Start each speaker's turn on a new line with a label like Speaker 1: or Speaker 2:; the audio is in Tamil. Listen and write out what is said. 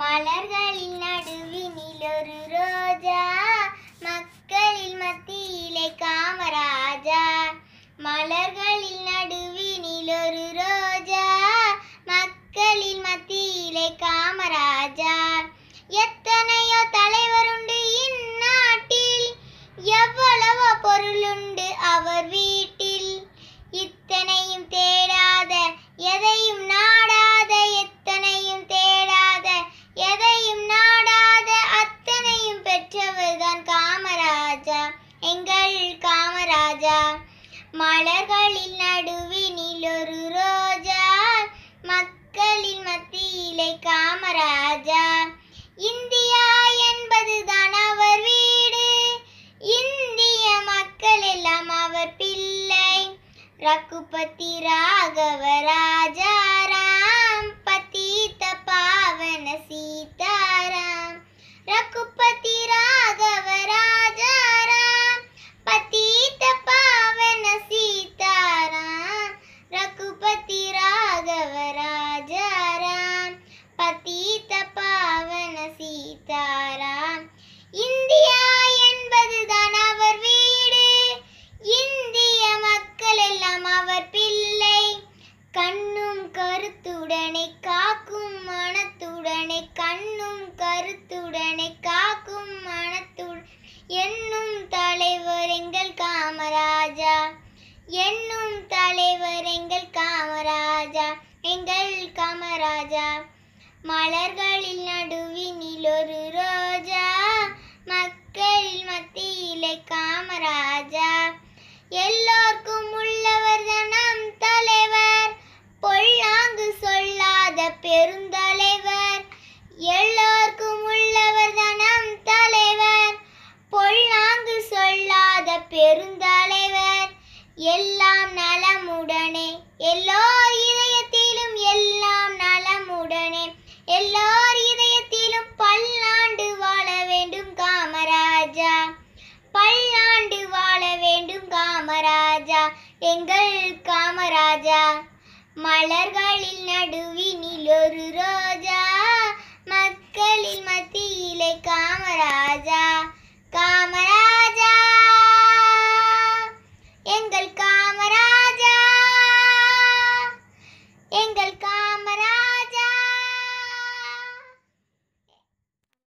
Speaker 1: மலர்களின் நடுவினிலொரு ரோஜா மக்களின் மத்தியிலே காமராஜா மலர்களின் நடுவினிலொரு ரோஜா மக்களின் மத்தியிலே காமராஜா எத்தனை ராஜா மலர்களில் நடுவினில் ஒரு ரோஜா மக்களின் மத்தியிலே காமராஜா இந்தியா என்பதுதான் அவர் வீடு இந்திய மக்கள் எல்லாம் அவர் பிள்ளை ராகவ ராஜா ராம் பாவன சீதாராம் ரகுபதி கண்ணுடனே கண்ணும் கருத்துடனே காக்கும் மனத்துடன் என்னும் தலைவர் எங்கள் காமராஜா என்னும் தலைவர் எங்கள் காமராஜா எங்கள் காமராஜா மலர்கள் எங்கள் காமராஜா மலர்களில் நடுவினில் ஒரு ரோஜா மக்களில் மத்திய